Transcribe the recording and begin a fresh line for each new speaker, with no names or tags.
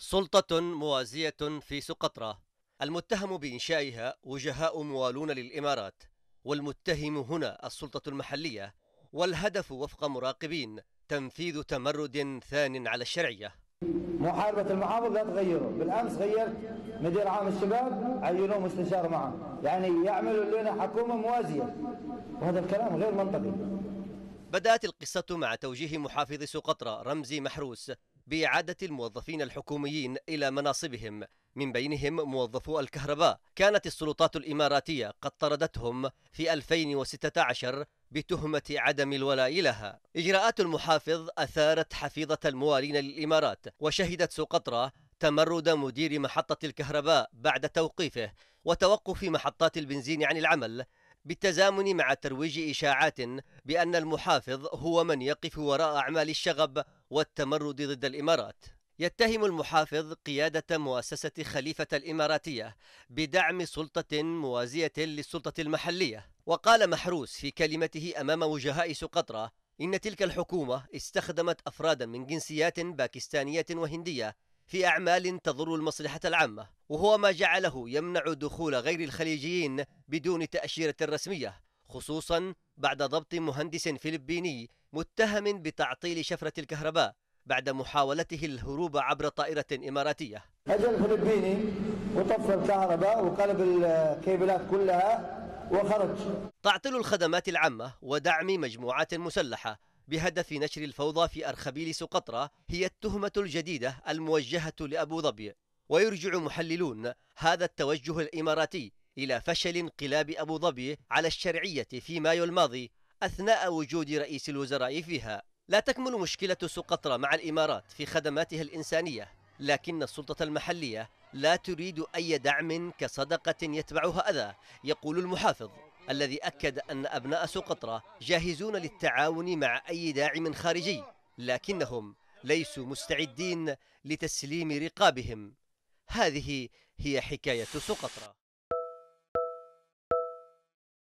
سلطة موازية في سقطرى المتهم بإنشائها وجهاء موالون للإمارات والمتهم هنا السلطة المحلية والهدف وفق مراقبين تنفيذ تمرد ثان على الشرعية
محاربة المحافظ لا تغيره بالأمس غيرت مدير عام الشباب عينوه مستشار معه يعني يعملوا لنا حكومة موازية وهذا الكلام غير منطقي
بدأت القصة مع توجيه محافظ سقطرى رمزي محروس بإعادة الموظفين الحكوميين إلى مناصبهم من بينهم موظفو الكهرباء كانت السلطات الإماراتية قد طردتهم في 2016 بتهمة عدم الولاء لها إجراءات المحافظ أثارت حفيظة الموالين للإمارات وشهدت سقطرى تمرد مدير محطة الكهرباء بعد توقيفه وتوقف محطات البنزين عن العمل بالتزامن مع ترويج إشاعات بأن المحافظ هو من يقف وراء أعمال الشغب والتمرد ضد الإمارات يتهم المحافظ قيادة مؤسسة خليفة الإماراتية بدعم سلطة موازية للسلطة المحلية وقال محروس في كلمته أمام وجهاء سقطرى إن تلك الحكومة استخدمت أفرادا من جنسيات باكستانية وهندية في أعمال تضر المصلحة العامة وهو ما جعله يمنع دخول غير الخليجيين بدون تأشيرة رسمية خصوصا بعد ضبط مهندس فلبيني متهم بتعطيل شفرة الكهرباء بعد محاولته الهروب عبر طائرة إماراتية
هجا الفلبيني وطفى الكهرباء وقلب الكيبلات كلها وخرج
تعطيل الخدمات العامة ودعم مجموعات مسلحة بهدف نشر الفوضى في أرخبيل سقطرى هي التهمة الجديدة الموجهة لأبو ظبي ويرجع محللون هذا التوجه الإماراتي إلى فشل انقلاب أبو ظبي على الشرعية في مايو الماضي أثناء وجود رئيس الوزراء فيها لا تكمن مشكلة سقطرى مع الإمارات في خدماتها الإنسانية لكن السلطة المحلية لا تريد أي دعم كصدقة يتبعها أذى يقول المحافظ الذي أكد أن أبناء سقطرى جاهزون للتعاون مع أي داعم خارجي لكنهم ليسوا مستعدين لتسليم رقابهم هذه هي حكاية سقطرى